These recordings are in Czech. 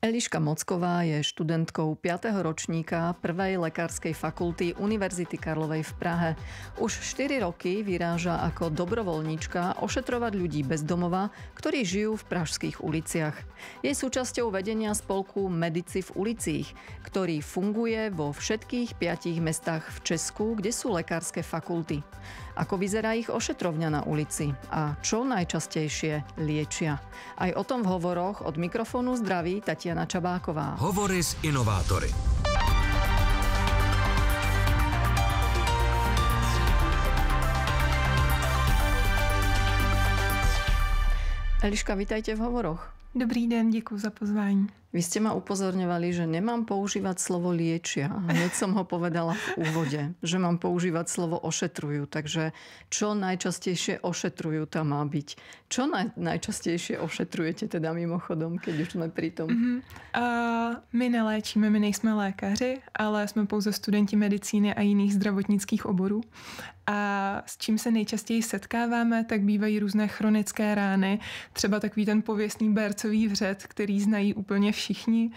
Eliška Mocková je študentkou 5. ročníka prvej lekárskej fakulty Univerzity Karlovej v Prahe. Už 4 roky vyráža ako dobrovoľnička ošetrovať ľudí bez domova, ktorí žijú v pražských uliciach. Je súčasťou vedenia spolku Medici v ulicích, ktorý funguje vo všetkých 5 mestách v Česku, kde sú lekárske fakulty ako vyzerá ich ošetrovňa na ulici a čo najčastejšie liečia. Aj o tom v hovoroch od mikrofonu zdraví Tatiana Čabáková. Hovory s inovátory. Eliška, vítajte v hovoroch. Dobrý den, děkuji za pozvání. Vy ste ma upozorňovali, že nemám používať slovo liečia. Hneď som ho povedala v úvode, že mám používať slovo ošetrujú. Takže čo najčastejšie ošetrujú tam má byť. Čo naj, najčastejšie ošetrujete teda mimochodom, keď už sme pri tom? Mm-hmm. Uh, my neléčíme, my nejsme lékaři, ale jsme pouze studenti medicíny a jiných zdravotnických oborů. A s čím se nejčastěji setkáváme, tak bývají různé chronické rány, třeba takový ten pověstný bercový vřet, který znají úplně všichni,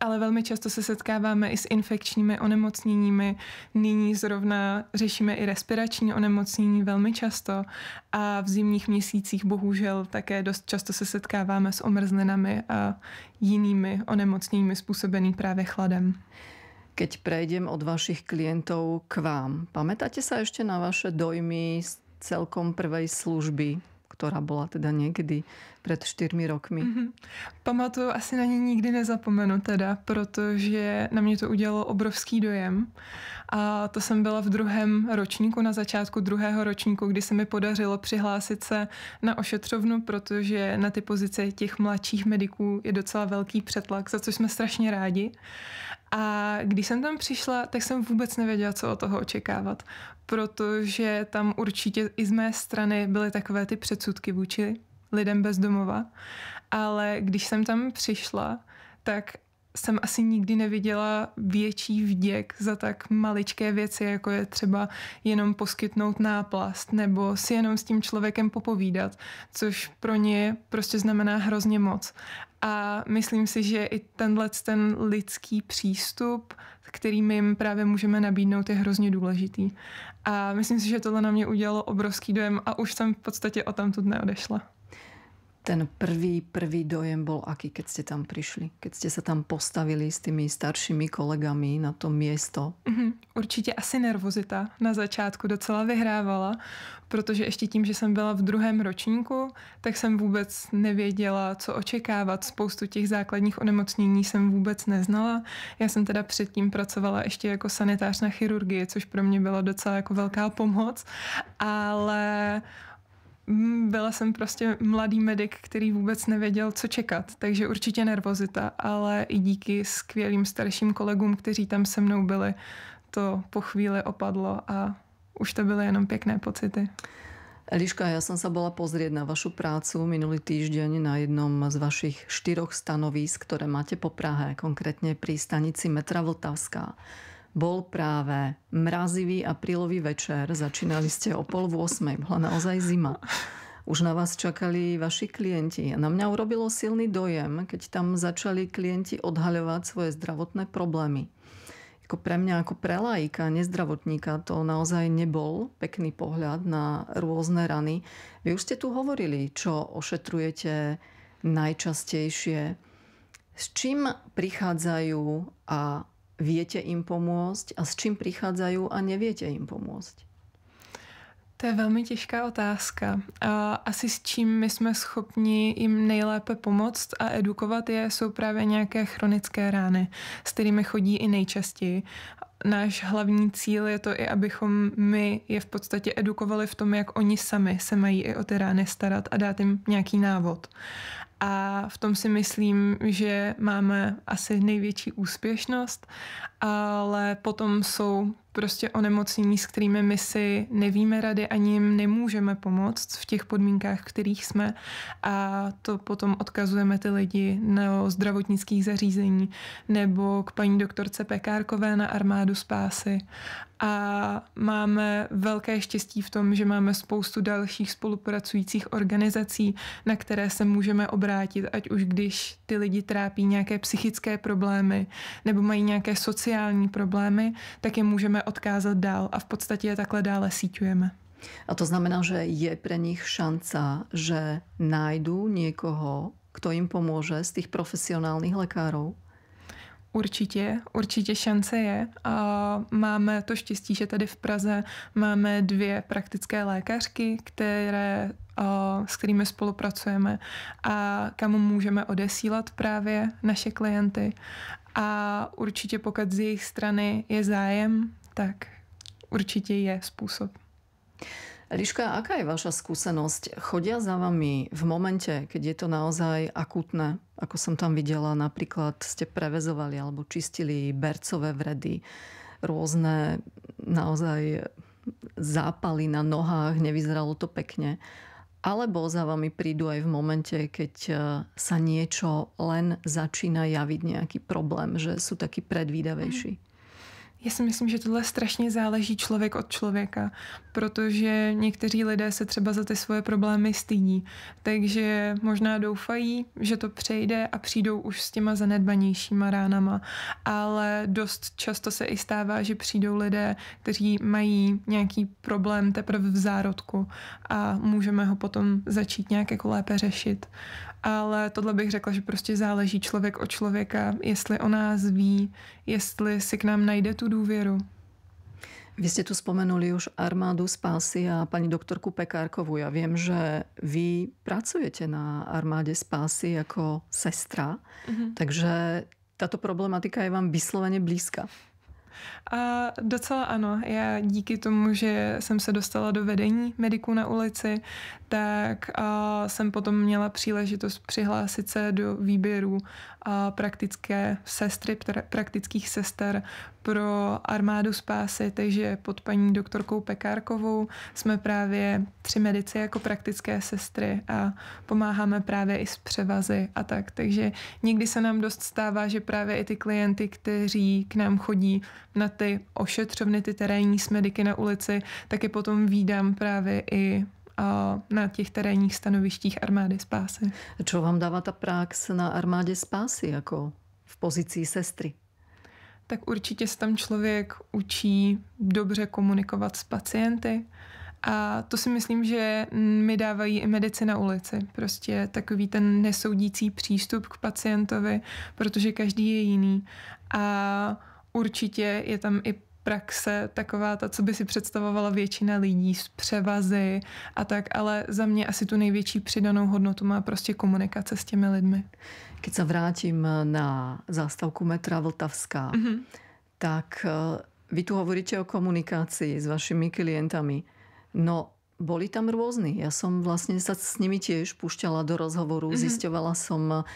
ale velmi často se setkáváme i s infekčními onemocněními. Nyní zrovna řešíme i respirační onemocnění velmi často a v zimních měsících bohužel také dost často se setkáváme s omrzlinami a jinými onemocněními způsobenými právě chladem. Keď prejdem od vašich klientov k vám, pamätáte sa ešte na vaše dojmy z celkom prvej služby ktorá bola teda někdy před čtyřmi rokmi. Mm-hmm. Pamatuju, asi na ní nikdy nezapomenu teda, protože na mě to udělalo obrovský dojem. A to jsem byla v druhém ročníku, na začátku druhého ročníku, kdy se mi podařilo přihlásit se na ošetřovnu, protože na ty pozice těch mladších mediků je docela velký přetlak, za což jsme strašně rádi. A když jsem tam přišla, tak jsem vůbec nevěděla, co od toho očekávat protože tam určitě i z mé strany byly takové ty předsudky vůči lidem bez domova. Ale když jsem tam přišla, tak jsem asi nikdy neviděla větší vděk za tak maličké věci, jako je třeba jenom poskytnout náplast nebo si jenom s tím člověkem popovídat, což pro ně prostě znamená hrozně moc. A myslím si, že i tenhle ten lidský přístup, který my jim právě můžeme nabídnout, je hrozně důležitý. A myslím si, že tohle na mě udělalo obrovský dojem a už jsem v podstatě o tamtud neodešla ten prvý, prvý dojem bol aký, keď ste tam prišli? Keď ste sa tam postavili s tými staršími kolegami na to město? Mm-hmm. Určitě asi nervozita na začátku docela vyhrávala, protože ještě tím, že jsem byla v druhém ročníku, tak jsem vůbec nevěděla, co očekávat. Spoustu těch základních onemocnění jsem vůbec neznala. Já jsem teda předtím pracovala ještě jako sanitář na chirurgii, což pro mě byla docela jako velká pomoc, ale Mhm, byla jsem prostě mladý medic, který vůbec nevěděl, co čekat, takže určitě nervozita, ale i díky skvělým starším kolegům, kteří tam se mnou byli, to po chvíli opadlo a už to byly jenom pěkné pocity. Eliška, já jsem se byla pozrieť na vašu prácu minulý týždeň na jednom z vašich čtyroch stanovisk, které máte po Prahe, konkrétně pri stanici metra Vltavská bol práve mrazivý aprílový večer. Začínali ste o pol 8. Bola naozaj zima. Už na vás čakali vaši klienti. A na mňa urobilo silný dojem, keď tam začali klienti odhaľovať svoje zdravotné problémy. Jako pre mňa ako pre laika, nezdravotníka, to naozaj nebol pekný pohľad na rôzne rany. Vy už ste tu hovorili, čo ošetrujete najčastejšie. S čím prichádzajú a viete im pomôcť a s čím prichádzajú a neviete im pomôcť? To je velmi těžká otázka. A asi s čím my jsme schopni jim nejlépe pomoct a edukovat je, jsou právě nějaké chronické rány, s kterými chodí i nejčastěji. Náš hlavní cíl je to i, abychom my je v podstatě edukovali v tom, jak oni sami se mají i o ty rány starat a dát jim nějaký návod a v tom si myslím, že máme asi největší úspěšnost ale potom jsou prostě onemocnění, s kterými my si nevíme rady, ani jim nemůžeme pomoct v těch podmínkách, v kterých jsme a to potom odkazujeme ty lidi na zdravotnických zařízení nebo k paní doktorce Pekárkové na armádu spásy. A máme velké štěstí v tom, že máme spoustu dalších spolupracujících organizací, na které se můžeme obrátit, ať už když ty lidi trápí nějaké psychické problémy nebo mají nějaké sociální sociální problémy, tak je můžeme odkázat dál a v podstatě je takhle dále síťujeme. A to znamená, že je pro nich šanca, že najdu někoho, kdo jim pomůže z těch profesionálních lékařů? Určitě, určitě šance je. A máme to štěstí, že tady v Praze máme dvě praktické lékařky, které, s kterými spolupracujeme a kam můžeme odesílat právě naše klienty a určitě pokud z jejich strany je zájem, tak určitě je způsob. Liška, aká je vaša skúsenosť? Chodia za vami v momente, keď je to naozaj akutné? Ako som tam videla, napríklad ste prevezovali alebo čistili bercové vredy, rôzne naozaj zápaly na nohách, nevyzeralo to pekne alebo za vami prídu aj v momente, keď eh, sa niečo len začína javiť nejaký problém, že sú takí predvídavejší? Mm. Já si myslím, že tohle strašně záleží člověk od člověka, protože někteří lidé se třeba za ty svoje problémy stydí, takže možná doufají, že to přejde a přijdou už s těma zanedbanějšíma ránama, ale dost často se i stává, že přijdou lidé, kteří mají nějaký problém teprve v zárodku a můžeme ho potom začít nějak jako lépe řešit. Ale tohle bych řekla, že prostě záleží člověk od člověka, jestli o nás ví, jestli si k nám najde tu důvěru. Vy jste tu spomenuli už armádu spásy a paní doktorku Pekárkovou. Já vím, že vy pracujete na armádě spásy jako sestra, mm-hmm. takže tato problematika je vám vysloveně blízka. A docela ano. Já díky tomu, že jsem se dostala do vedení mediků na ulici, tak a jsem potom měla příležitost přihlásit se do výběru a praktické sestry, praktických sester pro armádu spásy, takže pod paní doktorkou Pekárkovou jsme právě tři medici jako praktické sestry a pomáháme právě i s převazy a tak. Takže někdy se nám dost stává, že právě i ty klienty, kteří k nám chodí na ty ošetřovny, ty terénní mediky na ulici, tak je potom výdám právě i na těch terénních stanovištích armády spásy. Čo vám dává ta práx na armádě spásy jako v pozici sestry? tak určitě se tam člověk učí dobře komunikovat s pacienty. A to si myslím, že mi dávají i medici na ulici. Prostě takový ten nesoudící přístup k pacientovi, protože každý je jiný. A určitě je tam i praxe taková ta, co by si představovala většina lidí z převazy a tak, ale za mě asi tu největší přidanou hodnotu má prostě komunikace s těmi lidmi. Když se vrátím eh, na zástavku metra Vltavská, mm-hmm. tak eh, vy tu hovoríte o komunikaci s vašimi klientami. No Boli tam rôzni. Ja som vlastne sa s nimi tiež púšťala do rozhovoru, mm-hmm. zisťovala som,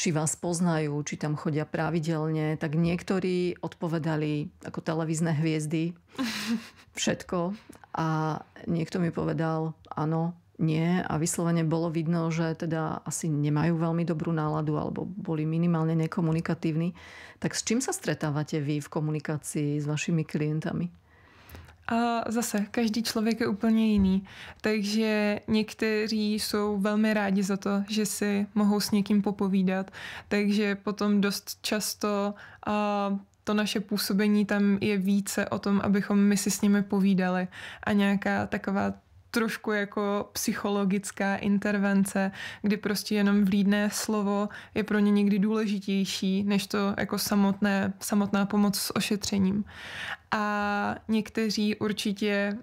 či vás poznajú, či tam chodia pravidelne. Tak niektorí odpovedali ako televízne hviezdy, všetko. A niekto mi povedal, áno, nie a vyslovene bolo vidno, že teda asi nemajú veľmi dobrú náladu alebo boli minimálne nekomunikatívni. Tak s čím sa stretávate vy v komunikácii s vašimi klientami? A zase, každý člověk je úplně jiný, takže někteří jsou velmi rádi za to, že si mohou s někým popovídat, takže potom dost často a to naše působení tam je více o tom, abychom my si s nimi povídali a nějaká taková trošku jako psychologická intervence, kdy prostě jenom vlídné slovo je pro ně někdy důležitější, než to jako samotné, samotná pomoc s ošetřením. A někteří určitě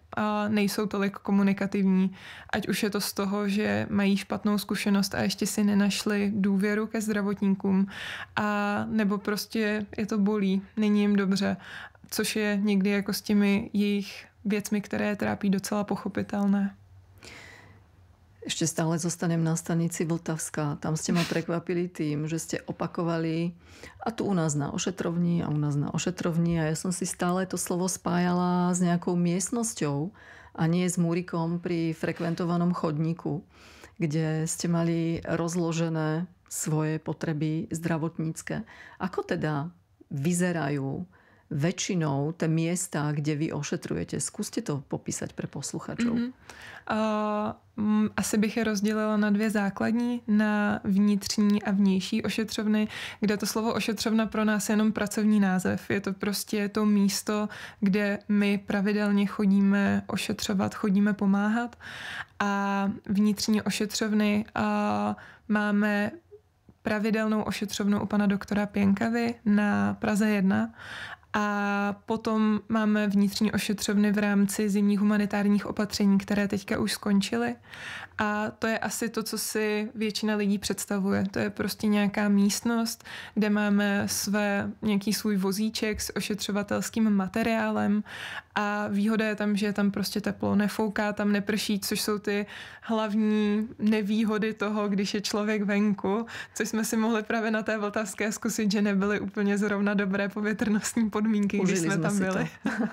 nejsou tolik komunikativní, ať už je to z toho, že mají špatnou zkušenost a ještě si nenašli důvěru ke zdravotníkům, a nebo prostě je to bolí, není jim dobře což je někdy jako s těmi jejich věcmi, které je trápí docela pochopitelné. Ještě stále zostanem na stanici Vltavská. Tam jste ma překvapili tím, že jste opakovali a tu u nás na ošetrovní a u nás na ošetrovní a já jsem si stále to slovo spájala s nějakou místností a nie s múrikom pri frekventovanom chodníku, kde ste mali rozložené svoje potreby zdravotnícke. Ako teda vyzerajú väčšinou tie miesta, kde vy ošetrujete? Skúste to popísať pre posluchačov. Mm-hmm. Uh, asi bych je rozdělila na dvě základní, na vnitřní a vnější ošetřovny, kde to slovo ošetřovna pro nás je jenom pracovní název. Je to prostě to místo, kde my pravidelně chodíme ošetřovat, chodíme pomáhat. A vnitřní ošetřovny uh, máme pravidelnou ošetřovnu u pana doktora Pěnkavy na Praze 1 a potom máme vnitřní ošetřovny v rámci zimních humanitárních opatření, které teďka už skončily. A to je asi to, co si většina lidí představuje. To je prostě nějaká místnost, kde máme své, nějaký svůj vozíček s ošetřovatelským materiálem a výhoda je tam, že je tam prostě teplo, nefouká, tam neprší, což jsou ty hlavní nevýhody toho, když je člověk venku, což jsme si mohli právě na té Vltavské zkusit, že nebyly úplně zrovna dobré povětrnostní podmínky, Užili když jsme, jsme tam byli.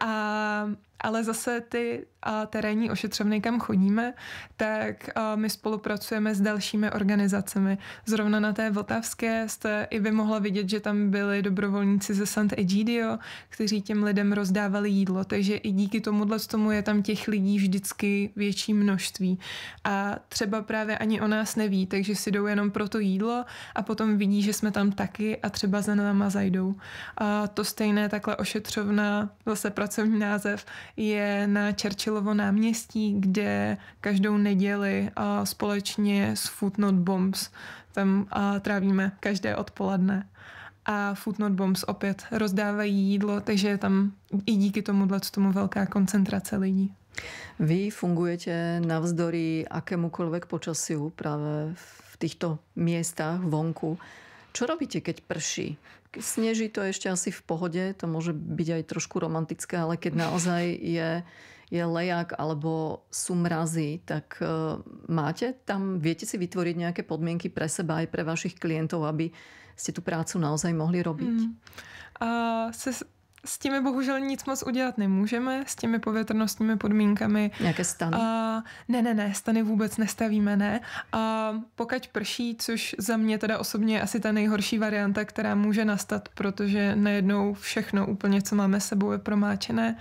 a ale zase ty a, terénní ošetřovny, kam chodíme, tak a, my spolupracujeme s dalšími organizacemi. Zrovna na té Vltavské jste i vy mohla vidět, že tam byli dobrovolníci ze Sant Egidio, kteří těm lidem rozdávali jídlo, takže i díky tomuhle tomu je tam těch lidí vždycky větší množství. A třeba právě ani o nás neví, takže si jdou jenom pro to jídlo a potom vidí, že jsme tam taky a třeba za náma zajdou. A to stejné takhle ošetřovna, zase pracovní název, je na Churchillovo náměstí, kde každou neděli společně s Footnote Bombs tam trávíme každé odpoledne. A Footnote Bombs opět rozdávají jídlo, takže je tam i díky tomu tomu velká koncentrace lidí. Vy fungujete navzdory akémukoliv počasí právě v těchto místách vonku. Čo robíte, keď prší? Sneží to ešte asi v pohode, to môže byť aj trošku romantické, ale keď naozaj je, je lejak alebo sú mrazy, tak uh, máte tam, viete si vytvoriť nejaké podmienky pre seba aj pre vašich klientov, aby ste tu prácu naozaj mohli robiť? Mm. Uh, se, s těmi bohužel nic moc udělat nemůžeme, s těmi povětrnostními podmínkami. Nějaké stany? A, ne, ne, ne, stany vůbec nestavíme, ne. A pokud prší, což za mě teda osobně je asi ta nejhorší varianta, která může nastat, protože najednou všechno úplně, co máme sebou, je promáčené,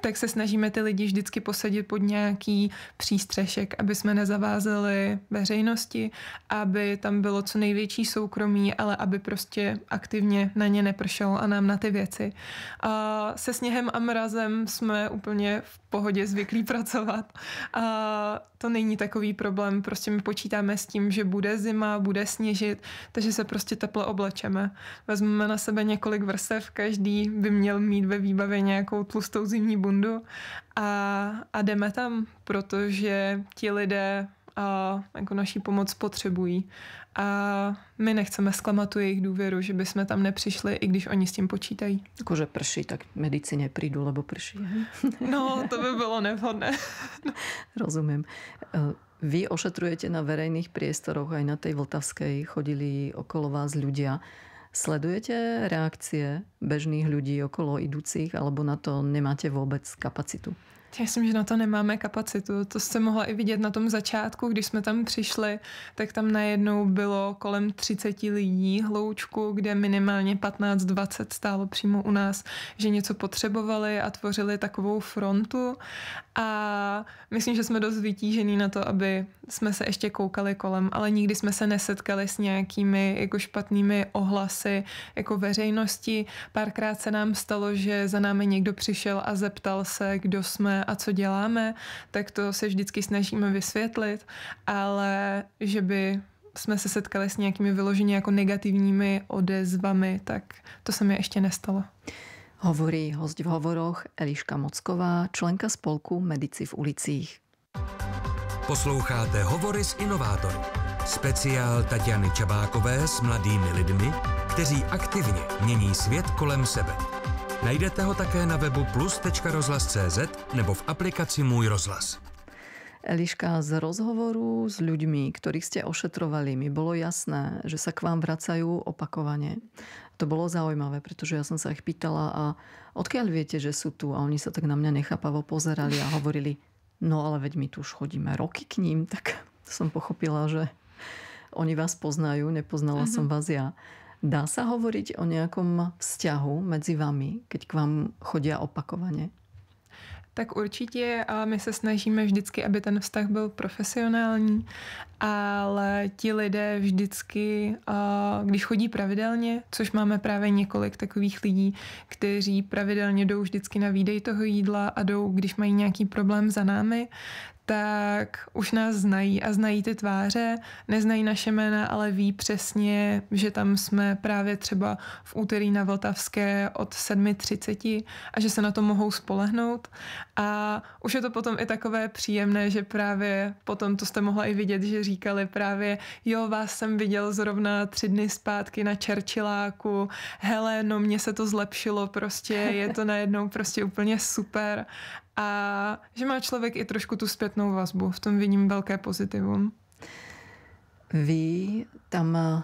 tak se snažíme ty lidi vždycky posadit pod nějaký přístřešek, aby jsme nezavázeli veřejnosti, aby tam bylo co největší soukromí, ale aby prostě aktivně na ně nepršelo a nám na ty věci. A se sněhem a mrazem jsme úplně v pohodě zvyklí pracovat. A to není takový problém, prostě my počítáme s tím, že bude zima, bude sněžit, takže se prostě teple oblečeme. Vezmeme na sebe několik vrstev, každý by měl mít ve výbavě nějakou tlustou zimní bundu a, a jdeme tam, protože ti lidé a jako naší pomoc potřebují a my nechceme zklamat tu jejich důvěru, že by jsme tam nepřišli, i když oni s tím počítají. Jakože prší, tak medici nepřijdu, lebo prší. No, to by bylo nevhodné. No. Rozumím. Eh, vy ošetrujete na verejných priestoroch, aj na tej Vltavskej chodili okolo vás ľudia. Sledujete reakcie bežných ľudí okolo idúcich, alebo na to nemáte vôbec kapacitu? Já myslím, že na to nemáme kapacitu. To jste mohla i vidět na tom začátku, když jsme tam přišli, tak tam najednou bylo kolem 30 lidí hloučku, kde minimálně 15-20 stálo přímo u nás, že něco potřebovali a tvořili takovou frontu a myslím, že jsme dost vytížený na to, aby jsme se ještě koukali kolem, ale nikdy jsme se nesetkali s nějakými jako špatnými ohlasy jako veřejnosti. Párkrát se nám stalo, že za námi někdo přišel a zeptal se, kdo jsme a co děláme, tak to se vždycky snažíme vysvětlit, ale že by jsme se setkali s nějakými vyloženě jako negativními odezvami, tak to se mi ještě nestalo. Hovorí host v hovoroch Eliška Mocková, členka spolku Medici v ulicích. Posloucháte Hovory s inovátory. Speciál Tatiany Čabákové s mladými lidmi, kteří aktivně mění svět kolem sebe. Najdete ho také na webu plus.rozhlas.cz nebo v aplikaci Můj rozhlas. Eliška, z rozhovoru s ľuďmi, ktorých ste ošetrovali, mi bolo jasné, že sa k vám vracajú opakovane to bolo zaujímavé, pretože ja som sa ich pýtala a odkiaľ viete, že sú tu? A oni sa tak na mňa nechápavo pozerali a hovorili, no ale veď my tu už chodíme roky k ním, tak som pochopila, že oni vás poznajú, nepoznala uh-huh. som vás ja. Dá sa hovoriť o nejakom vzťahu medzi vami, keď k vám chodia opakovane? Tak určitě, ale my se snažíme vždycky, aby ten vztah byl profesionální, ale ti lidé vždycky, když chodí pravidelně, což máme právě několik takových lidí, kteří pravidelně jdou vždycky na výdej toho jídla a jdou, když mají nějaký problém za námi, tak už nás znají a znají ty tváře, neznají naše jména, ale ví přesně, že tam jsme právě třeba v úterý na Vltavské od 7.30 a že se na to mohou spolehnout. A už je to potom i takové příjemné, že právě potom to jste mohla i vidět, že říkali právě, jo, vás jsem viděl zrovna tři dny zpátky na Čerčiláku, hele, no mně se to zlepšilo prostě, je to najednou prostě úplně super a že má člověk i trošku tu zpětnou vazbu. V tom vidím velké pozitivum. Vy tam eh,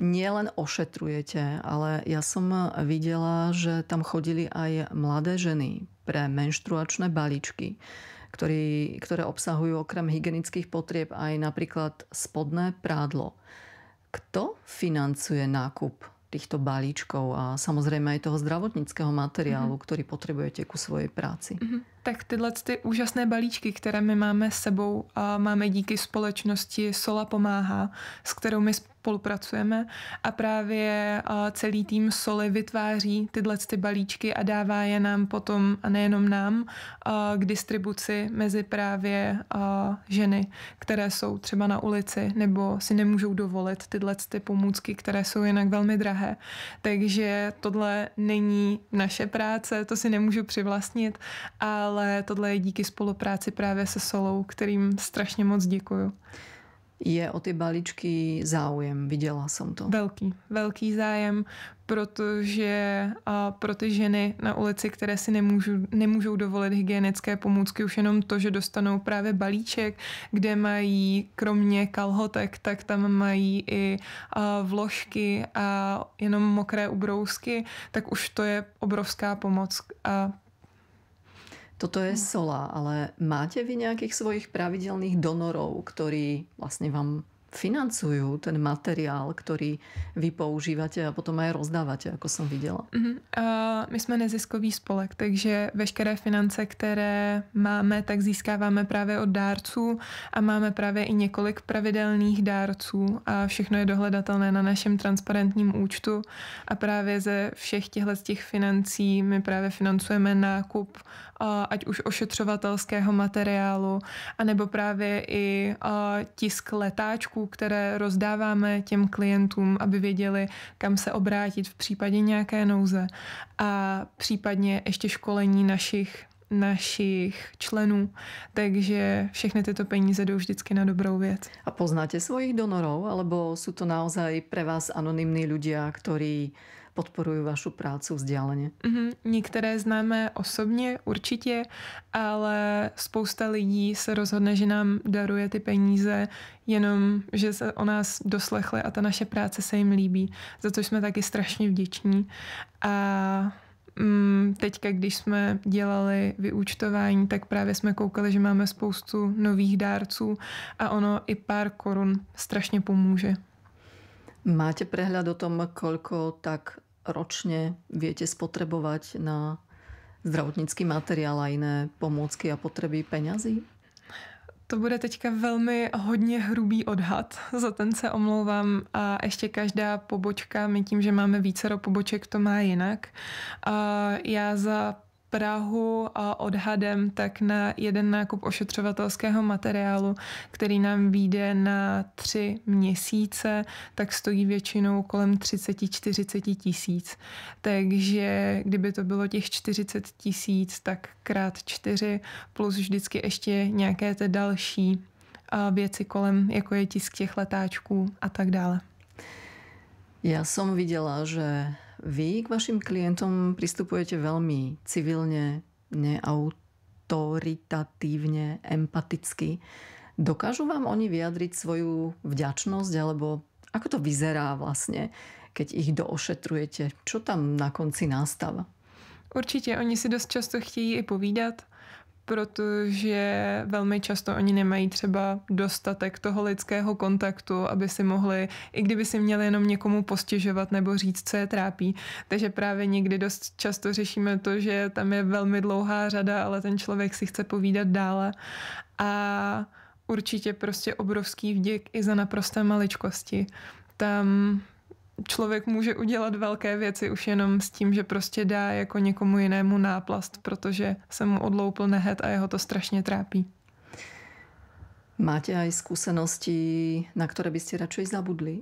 nielen ošetrujete, ale ja jsem viděla, že tam chodili aj mladé ženy pre menštruačné balíčky, ktorý, které obsahují okrem hygienických potřeb aj například spodné prádlo. Kto financuje nákup týchto balíčkov a samozrejme aj toho zdravotníckého materiálu, mm-hmm. ktorý potrebujete ku svojej práci. Mm-hmm tak tyhle ty úžasné balíčky, které my máme s sebou, a máme díky společnosti Sola Pomáhá, s kterou my spolupracujeme a právě celý tým Soli vytváří tyhle ty balíčky a dává je nám potom, a nejenom nám, k distribuci mezi právě ženy, které jsou třeba na ulici nebo si nemůžou dovolit tyhle ty pomůcky, které jsou jinak velmi drahé. Takže tohle není naše práce, to si nemůžu přivlastnit, ale ale tohle je díky spolupráci právě se Solou, kterým strašně moc děkuju. Je o ty balíčky zájem, viděla jsem to. Velký, velký zájem, protože a pro ty ženy na ulici, které si nemůžu, nemůžou dovolit hygienické pomůcky, už jenom to, že dostanou právě balíček, kde mají kromě kalhotek, tak tam mají i a, vložky a jenom mokré ubrousky, tak už to je obrovská pomoc. A Toto je hmm. sola, ale máte vy nějakých svojich pravidelných donorov, ktorí vlastně vám financujú ten materiál, ktorý vy používáte a potom aj rozdáváte, jako jsem viděla. Uh-huh. Uh, my jsme neziskový spolek, takže veškeré finance, které máme, tak získáváme právě od dárců a máme právě i několik pravidelných dárců a všechno je dohledatelné na našem transparentním účtu a právě ze všech těchto těch financí my právě financujeme nákup ať už ošetřovatelského materiálu, anebo právě i tisk letáčků, které rozdáváme těm klientům, aby věděli, kam se obrátit v případě nějaké nouze a případně ještě školení našich našich členů, takže všechny tyto peníze jdou vždycky na dobrou věc. A poznáte svojich donorů, alebo jsou to naozaj pre vás anonymní lidé, kteří podporují vašu práci vzdáleně. Mm-hmm. Některé známe osobně určitě, ale spousta lidí se rozhodne, že nám daruje ty peníze jenom, že se o nás doslechli a ta naše práce se jim líbí, za což jsme taky strašně vděční. A mm, Teďka, když jsme dělali vyúčtování, tak právě jsme koukali, že máme spoustu nových dárců a ono i pár korun strašně pomůže. Máte prehľad o tom, koľko tak ročne viete spotrebovať na zdravotnický materiál a jiné pomůcky a potřeby peňazí? To bude teďka velmi hodně hrubý odhad, za ten se omlouvám a ještě každá pobočka, my tím, že máme vícero poboček, to má jinak. A já za Prahu a odhadem tak na jeden nákup ošetřovatelského materiálu, který nám vyjde na tři měsíce, tak stojí většinou kolem 30-40 tisíc. Takže kdyby to bylo těch 40 tisíc, tak krát čtyři, plus vždycky ještě nějaké ty další věci kolem, jako je tisk těch letáčků a tak dále. Já jsem viděla, že vy k vašim klientom pristupujete veľmi civilne, neautoritatívne, empaticky. Dokážu vám oni vyjadriť svoju vďačnosť, alebo ako to vyzerá vlastne, keď ich doošetrujete? Čo tam na konci nástava? Určitě, oni si dost často chtějí i povídat protože velmi často oni nemají třeba dostatek toho lidského kontaktu, aby si mohli, i kdyby si měli jenom někomu postěžovat nebo říct, co je trápí. Takže právě někdy dost často řešíme to, že tam je velmi dlouhá řada, ale ten člověk si chce povídat dále. A určitě prostě obrovský vděk i za naprosté maličkosti. Tam člověk může udělat velké věci už jenom s tím, že prostě dá jako někomu jinému náplast, protože se mu odloupl nehet a jeho to strašně trápí. Máte aj zkušenosti, na které byste radši zabudli?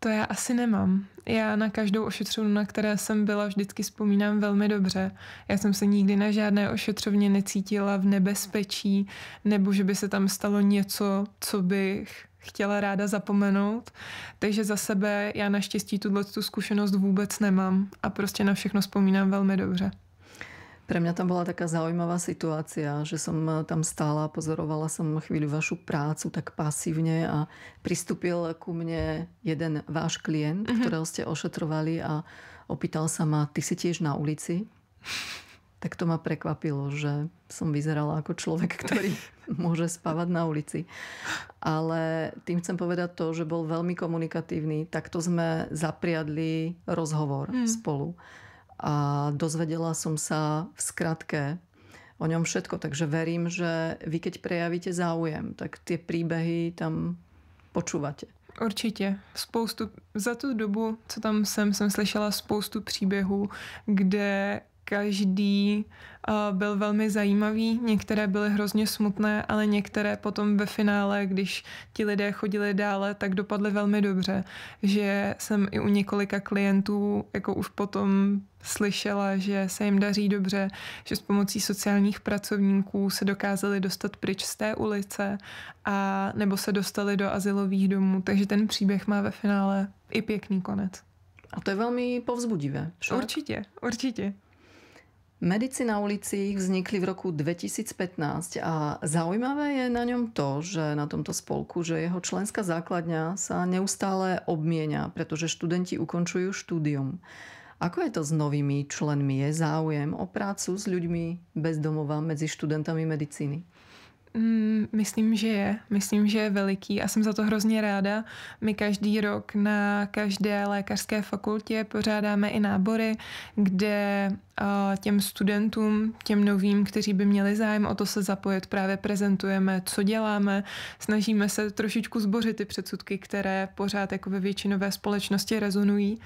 To já asi nemám. Já na každou ošetřovnu, na které jsem byla, vždycky vzpomínám velmi dobře. Já jsem se nikdy na žádné ošetřovně necítila v nebezpečí, nebo že by se tam stalo něco, co bych chtěla ráda zapomenout. Takže za sebe já naštěstí tuto tu zkušenost vůbec nemám a prostě na všechno vzpomínám velmi dobře. Pre mňa tam bola taká zaujímavá situácia, že som eh, tam stála, pozorovala som chvíľu vašu prácu tak pasívne a pristúpil ku mne jeden váš klient, mm-hmm. ktorého ste ošetrovali a opýtal sa ma, ty si tiež na ulici? tak to ma prekvapilo, že som vyzerala ako človek, ktorý môže spávať na ulici. Ale tým chcem povedať to, že bol veľmi komunikatívny, takto sme zapriadli rozhovor mm. spolu. A dozvedela som sa v skratke o ňom všetko, takže verím, že vy keď prejavíte záujem, tak tie príbehy tam počúvate. Určitě. Spoustu, za tu dobu, co tam jsem, jsem slyšela spoustu příběhů, kde každý uh, byl velmi zajímavý, některé byly hrozně smutné, ale některé potom ve finále, když ti lidé chodili dále, tak dopadly velmi dobře, že jsem i u několika klientů jako už potom slyšela, že se jim daří dobře, že s pomocí sociálních pracovníků se dokázali dostat pryč z té ulice a nebo se dostali do asilových domů, takže ten příběh má ve finále i pěkný konec. A to je velmi povzbudivé. Však? Určitě, určitě. Medici na ulicích vznikli v roku 2015 a zaujímavé je na ňom to, že na tomto spolku, že jeho členská základňa sa neustále obmienia, pretože študenti ukončujú štúdium. Ako je to s novými členmi? Je záujem o prácu s ľuďmi bez domova medzi študentami medicíny? Mm, myslím, že je. Myslím, že je veliký a jsem za to hrozně ráda. My každý rok na každé lékařské fakultě pořádáme i nábory, kde eh, těm studentům, těm novým, kteří by měli zájem o to se zapojit, právě prezentujeme, co děláme, snažíme se trošičku zbořit ty předsudky, které pořád jako ve většinové společnosti rezonují.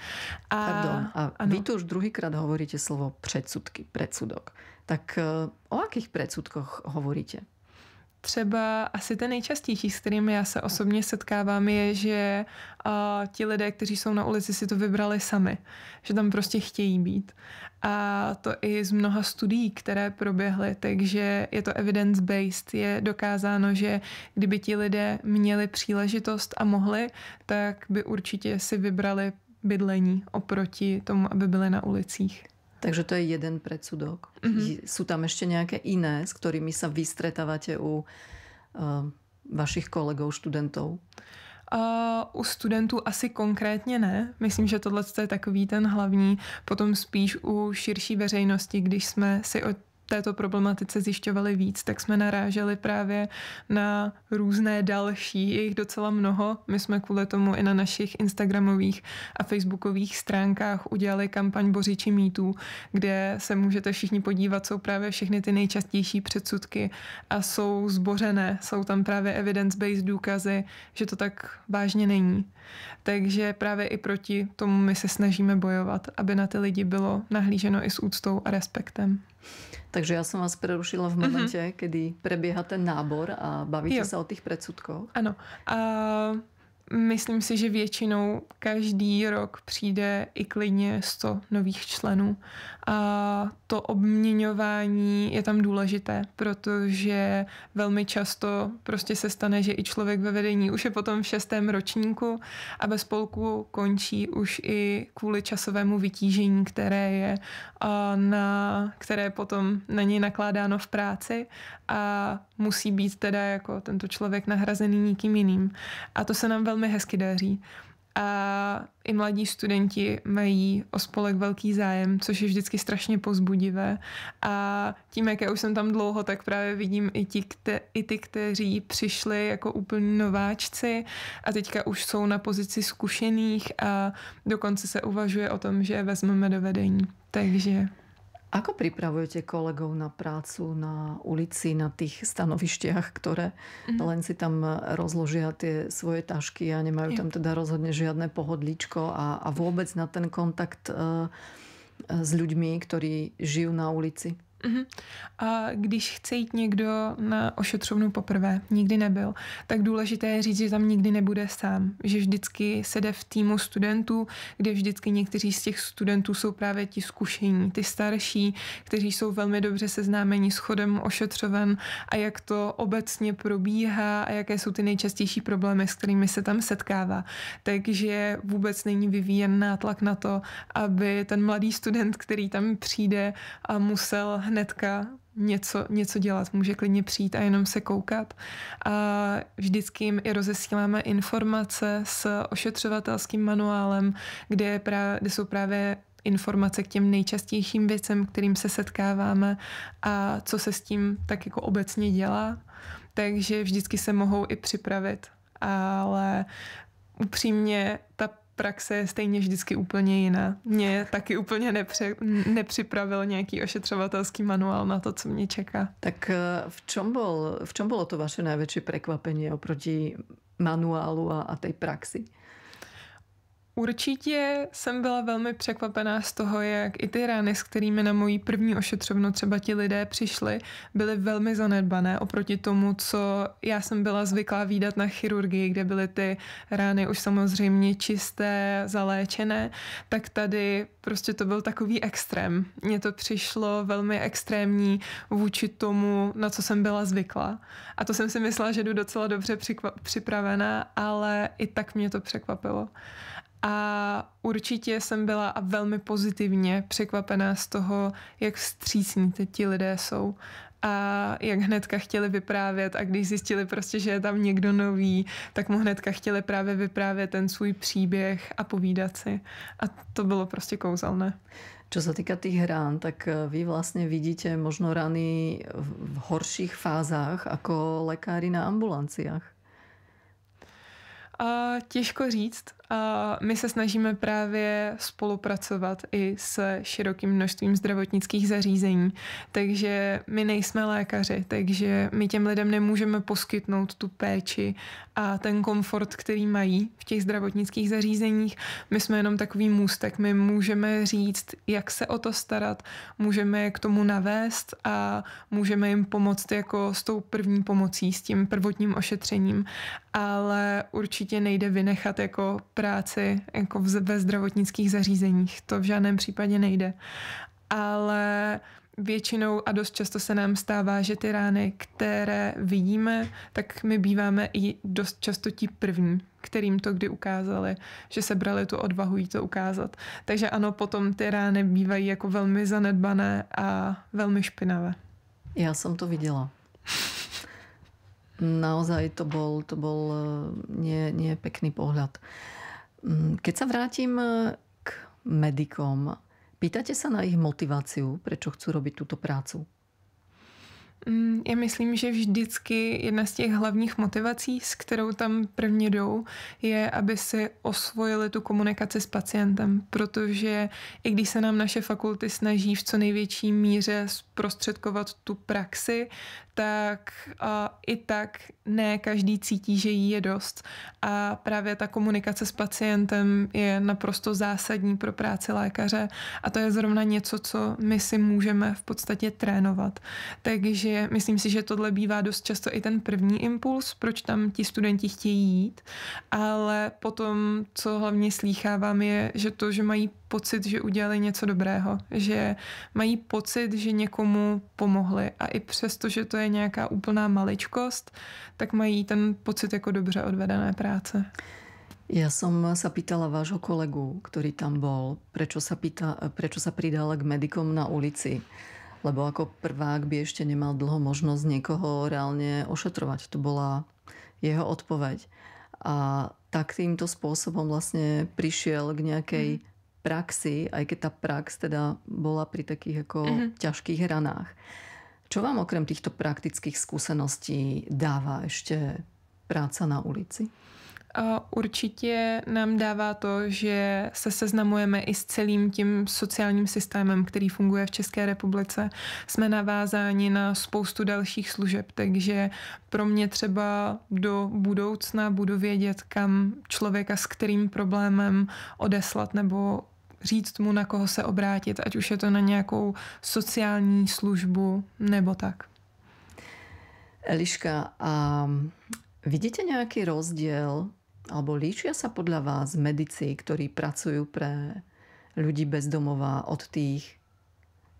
A, Pardon, a ano. vy to už druhýkrát hovoríte slovo předsudky, předsudok. Tak eh, o jakých předsudkoch hovoríte? Třeba asi ten nejčastější, s kterým já se osobně setkávám, je, že uh, ti lidé, kteří jsou na ulici, si to vybrali sami, že tam prostě chtějí být. A to i z mnoha studií, které proběhly, takže je to evidence-based, je dokázáno, že kdyby ti lidé měli příležitost a mohli, tak by určitě si vybrali bydlení oproti tomu, aby byli na ulicích. Takže to je jeden predsudok. Mm-hmm. Jsou tam ještě nějaké jiné, s kterými se vystretáváte u uh, vašich kolegů, studentů? Uh, eh, u studentů asi konkrétně ne. Myslím, že tohle je takový ten hlavní. Potom spíš u širší veřejnosti, když jsme si o této problematice zjišťovali víc, tak jsme naráželi právě na různé další, je jich docela mnoho. My jsme kvůli tomu i na našich Instagramových a Facebookových stránkách udělali kampaň Bořiči mítů, kde se můžete všichni podívat, jsou právě všechny ty nejčastější předsudky a jsou zbořené, jsou tam právě evidence-based důkazy, že to tak vážně není. Takže právě i proti tomu my se snažíme bojovat, aby na ty lidi bylo nahlíženo i s úctou a respektem. Takže já jsem vás prerušila v mhm. momentě, mm-hmm. kedy preběhá ten nábor a bavíte jo. se o těch predsudkoch. Ano. Uh myslím si, že většinou každý rok přijde i klidně 100 nových členů. A to obměňování je tam důležité, protože velmi často prostě se stane, že i člověk ve vedení už je potom v šestém ročníku a ve spolku končí už i kvůli časovému vytížení, které je na, které je potom na něj nakládáno v práci a musí být teda jako tento člověk nahrazený nikým jiným. A to se nám velmi velmi hezky daří a i mladí studenti mají o spolek velký zájem, což je vždycky strašně pozbudivé. A tím, jak já už jsem tam dlouho, tak právě vidím i, ti, kte, i ty, kteří přišli jako úplně nováčci a teďka už jsou na pozici zkušených a dokonce se uvažuje o tom, že je vezmeme do vedení. Takže Ako pripravujete kolegov na prácu na ulici, na tých stanovištiach, ktoré mm-hmm. len si tam rozložia tie svoje tašky a nemajú tam teda rozhodne žiadne pohodličko a, a vôbec na ten kontakt uh, s ľuďmi, ktorí žijú na ulici? Uh-huh. A když chce jít někdo na ošetřovnu poprvé, nikdy nebyl, tak důležité je říct, že tam nikdy nebude sám, že vždycky se jde v týmu studentů, kde vždycky někteří z těch studentů jsou právě ti zkušení, ty starší, kteří jsou velmi dobře seznámeni s chodem ošetřoven a jak to obecně probíhá a jaké jsou ty nejčastější problémy, s kterými se tam setkává. Takže vůbec není vyvíjen nátlak na to, aby ten mladý student, který tam přijde a musel hnedka něco, něco dělat, může klidně přijít a jenom se koukat. A vždycky jim i rozesíláme informace s ošetřovatelským manuálem, kde, je pra, kde jsou právě informace k těm nejčastějším věcem, kterým se setkáváme a co se s tím tak jako obecně dělá. Takže vždycky se mohou i připravit. Ale upřímně ta praxe je stejně vždycky úplně jiná. Mě taky úplně nepři, nepřipravil nějaký ošetřovatelský manuál na to, co mě čeká. Tak eh, v čom, bol, v čom bylo to vaše největší překvapení oproti manuálu a, a té praxi? Určitě jsem byla velmi překvapená z toho, jak i ty rány, s kterými na moji první ošetřovnu třeba ti lidé přišli, byly velmi zanedbané oproti tomu, co já jsem byla zvyklá výdat na chirurgii, kde byly ty rány už samozřejmě čisté, zaléčené, tak tady prostě to byl takový extrém. Mně to přišlo velmi extrémní vůči tomu, na co jsem byla zvyklá. A to jsem si myslela, že jdu docela dobře připravená, ale i tak mě to překvapilo a určitě jsem byla a velmi pozitivně překvapená z toho, jak vstřícní ti lidé jsou a jak hnedka chtěli vyprávět a když zjistili prostě, že je tam někdo nový, tak mu hnedka chtěli právě vyprávět ten svůj příběh a povídat si. A to bylo prostě kouzelné. Čo se týká těch rán, tak eh, vy vlastně vidíte možno rany v horších fázách jako lékaři na ambulanciách. A těžko říct. A my se snažíme právě spolupracovat i s širokým množstvím zdravotnických zařízení, takže my nejsme lékaři, takže my těm lidem nemůžeme poskytnout tu péči a ten komfort, který mají v těch zdravotnických zařízeních. My jsme jenom takový můstek, my můžeme říct, jak se o to starat, můžeme je k tomu navést a můžeme jim pomoct jako s tou první pomocí, s tím prvotním ošetřením, ale určitě nejde vynechat jako práci jako ve zdravotnických zařízeních. To v žádném případě nejde. Ale většinou a dost často se nám stává, že ty rány, které vidíme, tak my býváme i dost často ti první, kterým to kdy ukázali, že se brali tu odvahu jí to ukázat. Takže ano, potom ty rány bývají jako velmi zanedbané a velmi špinavé. Já jsem to viděla. Naozaj to bol, to bol eh, nie, nie pekný pohľad. Mm, keď sa vrátim eh, k medikom, pýtate sa na ich motiváciu, prečo chcú robiť túto prácu? Mm, já myslím, že vždycky jedna z těch hlavních motivací, s kterou tam prvně jdou, je, aby si osvojili tu komunikaci s pacientem, protože i když se nám naše fakulty snaží v co největší míře zprostředkovat tu praxi, tak a i tak ne každý cítí, že jí je dost. A právě ta komunikace s pacientem je naprosto zásadní pro práci lékaře a to je zrovna něco, co my si můžeme v podstatě trénovat. Takže takže myslím si, že tohle bývá dost často i ten první impuls, proč tam ti studenti chtějí jít, ale potom, co hlavně slýchávám, je, že to, že mají pocit, že udělali něco dobrého, že mají pocit, že někomu pomohli a i přesto, že to je nějaká úplná maličkost, tak mají ten pocit jako dobře odvedené práce. Ja som sa pýtala vášho kolegu, ktorý tam bol, prečo sa, pýta, prečo sa pridala k medikom na ulici lebo ako prvák by ešte nemal dlho možnosť niekoho reálne ošetrovať. To bola jeho odpoveď. A tak týmto spôsobom vlastne prišiel k nejakej mm. praxi, aj keď tá prax teda bola pri takých ako mm-hmm. ťažkých ranách. Čo vám okrem týchto praktických skúseností dáva ešte práca na ulici? Určitě nám dává to, že se seznamujeme i s celým tím sociálním systémem, který funguje v České republice. Jsme navázáni na spoustu dalších služeb, takže pro mě třeba do budoucna budu vědět, kam člověka s kterým problémem odeslat nebo říct mu, na koho se obrátit, ať už je to na nějakou sociální službu nebo tak. Eliška, a vidíte nějaký rozdíl alebo líčia sa podľa vás medici, ktorí pracujú pre ľudí bezdomová od tých,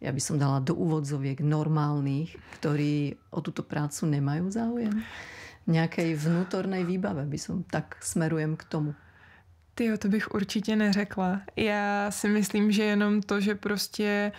ja by som dala do úvodzoviek, normálnych, ktorí o túto prácu nemajú záujem? Nejakej vnútornej výbave by som tak smerujem k tomu. Ty jo, to bych určitě neřekla. Já si myslím, že jenom to, že prostě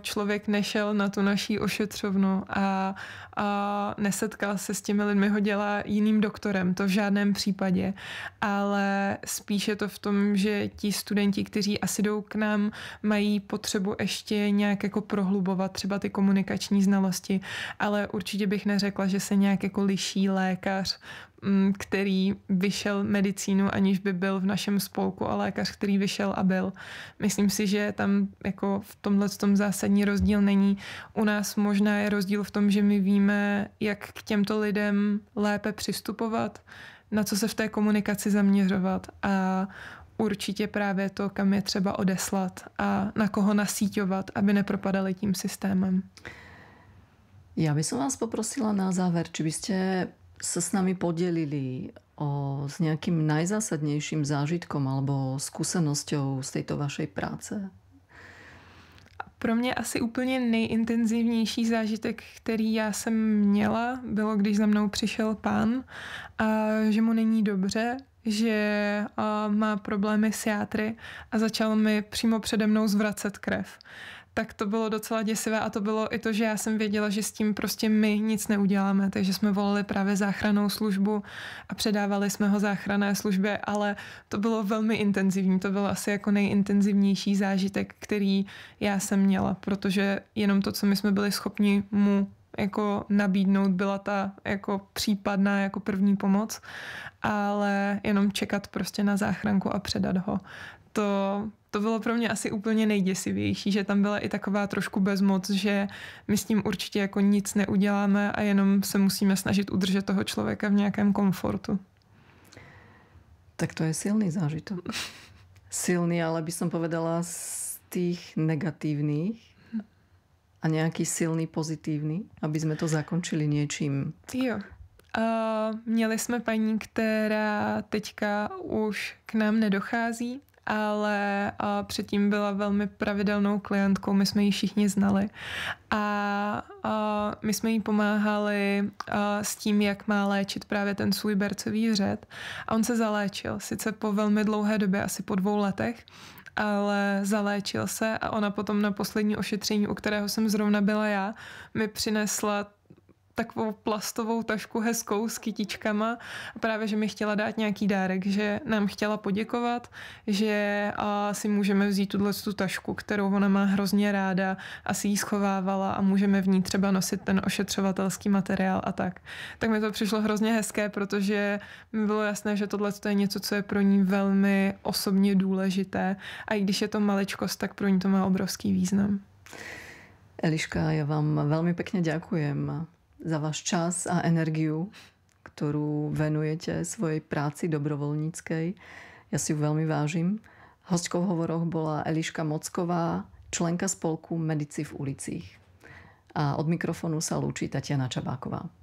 člověk nešel na tu naší ošetřovnu a, a nesetkal se s těmi lidmi, ho dělá jiným doktorem, to v žádném případě. Ale spíše to v tom, že ti studenti, kteří asi jdou k nám, mají potřebu ještě nějak jako prohlubovat třeba ty komunikační znalosti, ale určitě bych neřekla, že se nějak jako liší lékař Mm, který vyšel medicínu, aniž by byl v našem spolku a lékař, který vyšel a byl. Myslím si, že tam jako v tomhle tom zásadní rozdíl není. U nás možná je rozdíl v tom, že my víme, jak k těmto lidem lépe přistupovat, na co se v té komunikaci zaměřovat a určitě právě to, kam je třeba odeslat a na koho nasíťovat, aby nepropadali tím systémem. Já bych vás poprosila na závěr, či byste sa s nami podelili o, s nejakým najzásadnejším zážitkom alebo skúsenosťou z tejto vašej práce? Pro mě asi úplně nejintenzivnější zážitek, který já jsem měla, bylo, když za mnou přišel pán, a že mu není dobře, že má problémy s játry a začal mi přímo přede mnou zvracet krev tak to bylo docela děsivé a to bylo i to, že já jsem věděla, že s tím prostě my nic neuděláme, takže jsme volali právě záchranou službu a předávali jsme ho záchranné službě, ale to bylo velmi intenzivní, to byl asi jako nejintenzivnější zážitek, který já jsem měla, protože jenom to, co my jsme byli schopni mu jako nabídnout, byla ta jako případná jako první pomoc, ale jenom čekat prostě na záchranku a předat ho to, to bylo pro mě asi úplně nejděsivější, že tam byla i taková trošku bezmoc, že my s tím určitě jako nic neuděláme a jenom se musíme snažit udržet toho člověka v nějakém komfortu. Tak to je silný zážitok. Silný, ale by som povedala z tých negativních a nějaký silný pozitivní, aby jsme to zakončili něčím. Jo. Uh, měli jsme paní, která teďka už k nám nedochází, ale a předtím byla velmi pravidelnou klientkou, my jsme ji všichni znali. A, a my jsme jí pomáhali a, s tím, jak má léčit právě ten svůj bercový vřet. A on se zaléčil, sice po velmi dlouhé době, asi po dvou letech, ale zaléčil se a ona potom na poslední ošetření, u kterého jsem zrovna byla já, mi přinesla takovou plastovou tašku hezkou s kytičkama a právě, že mi chtěla dát nějaký dárek, že nám chtěla poděkovat, že a, si můžeme vzít tuhle tu tašku, kterou ona má hrozně ráda, si ji schovávala a můžeme v ní třeba nosit ten ošetřovatelský materiál a tak. Tak mi to přišlo hrozně hezké, protože mi bylo jasné, že tohle je něco, co je pro ní velmi osobně důležité a i když je to maličkost, tak pro ní to má obrovský význam. Eliška, já vám velmi pekne děkuji za váš čas a energiu, ktorú venujete svojej práci dobrovoľníckej. Ja si ju veľmi vážim. Hostkou v hovoroch bola Eliška Mocková, členka spolku Medici v ulicích. A od mikrofonu sa lúči Tatiana Čabáková.